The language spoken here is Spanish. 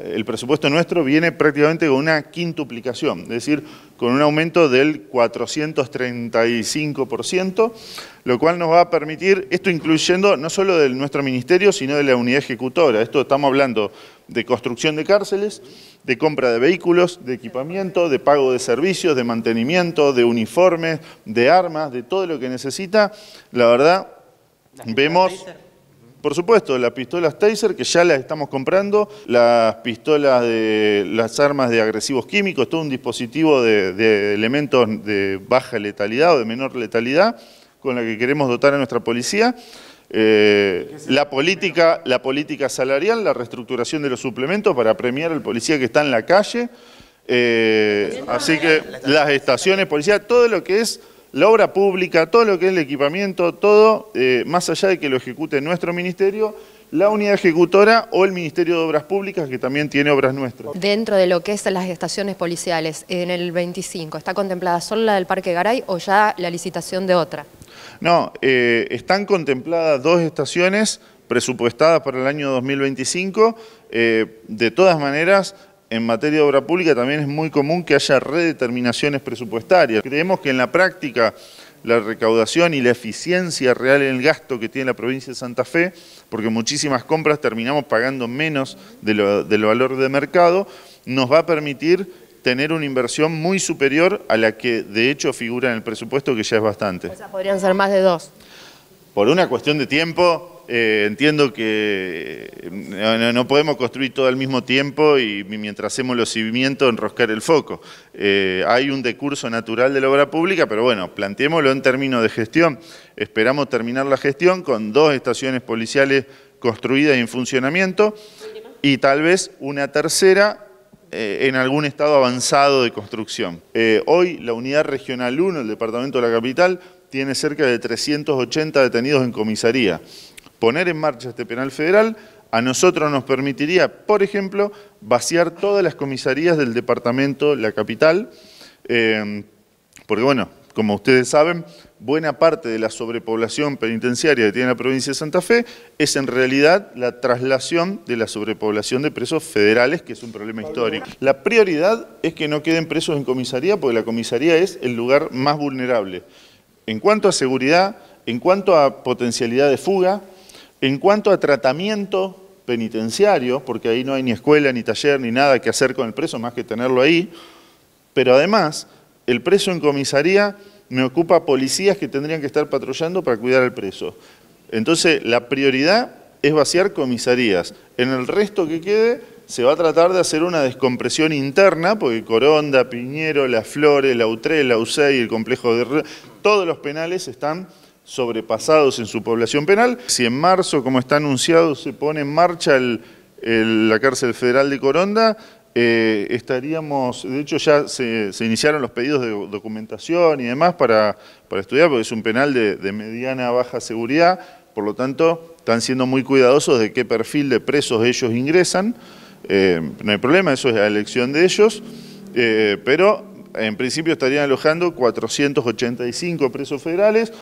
el presupuesto nuestro viene prácticamente con una quintuplicación, es decir, con un aumento del 435%, lo cual nos va a permitir, esto incluyendo no solo de nuestro ministerio, sino de la unidad ejecutora. Esto estamos hablando de construcción de cárceles, de compra de vehículos, de equipamiento, de pago de servicios, de mantenimiento, de uniformes, de armas, de todo lo que necesita. La verdad, vemos... Por supuesto, las pistolas Taser, que ya las estamos comprando, las pistolas de las armas de agresivos químicos, todo un dispositivo de, elementos de baja letalidad o de menor letalidad, con la que queremos dotar a nuestra policía. Eh, la, política, la política salarial, la reestructuración de los suplementos para premiar al policía que está en la calle. Eh, así que las estaciones policiales, todo lo que es la obra pública, todo lo que es el equipamiento, todo, eh, más allá de que lo ejecute nuestro ministerio, la unidad ejecutora o el Ministerio de Obras Públicas, que también tiene obras nuestras. Dentro de lo que es las estaciones policiales, en el 25, ¿está contemplada solo la del Parque Garay o ya la licitación de otra? No, eh, están contempladas dos estaciones presupuestadas para el año 2025. Eh, de todas maneras, en materia de obra pública también es muy común que haya redeterminaciones presupuestarias. Creemos que en la práctica la recaudación y la eficiencia real en el gasto que tiene la provincia de Santa Fe, porque muchísimas compras terminamos pagando menos del valor de mercado, nos va a permitir tener una inversión muy superior a la que de hecho figura en el presupuesto, que ya es bastante. podrían ser más de dos. Por una cuestión de tiempo, eh, entiendo que eh, no, podemos construir todo al mismo tiempo y mientras hacemos los cimientos enroscar el foco. Eh, hay un decurso natural de la obra pública, pero bueno, planteémoslo en términos de gestión. Esperamos terminar la gestión con dos estaciones policiales construidas y en funcionamiento y tal vez una tercera en algún estado avanzado de construcción. hoy la Unidad Regional 1, el Departamento de la Capital, tiene cerca de 380 detenidos en comisaría poner en marcha este penal federal a nosotros nos permitiría, por ejemplo, vaciar todas las comisarías del departamento, la capital, em, porque bueno, como ustedes saben, buena parte de la sobrepoblación penitenciaria que tiene la provincia de Santa Fe es en realidad la traslación de la sobrepoblación de presos federales, que es un problema histórico. La prioridad es que no queden presos en comisaría, porque la comisaría es el lugar más vulnerable. En cuanto a seguridad, en cuanto a potencialidad de fuga, en cuanto a tratamiento penitenciario, porque ahí no hay ni escuela, ni taller, ni nada que hacer con el preso, más que tenerlo ahí, pero además el preso en comisaría me ocupa policías que tendrían que estar patrullando para cuidar al preso. Entonces la prioridad es vaciar comisarías. En el resto que quede se va a tratar de hacer una descompresión interna, porque Coronda, Piñero, Las Flores, la UCEI, el complejo de... Todos los penales están sobrepasados en su población penal. Si en marzo, como está anunciado, se pone en marcha la cárcel federal de Coronda, eh, estaríamos, de hecho ya se, iniciaron los pedidos de documentación y demás para, para estudiar, porque es un penal de, mediana a baja seguridad, por lo tanto están siendo muy cuidadosos de qué perfil de presos ellos ingresan, eh, no hay problema, eso es la elección de ellos, eh, pero en principio estarían alojando 485 presos federales.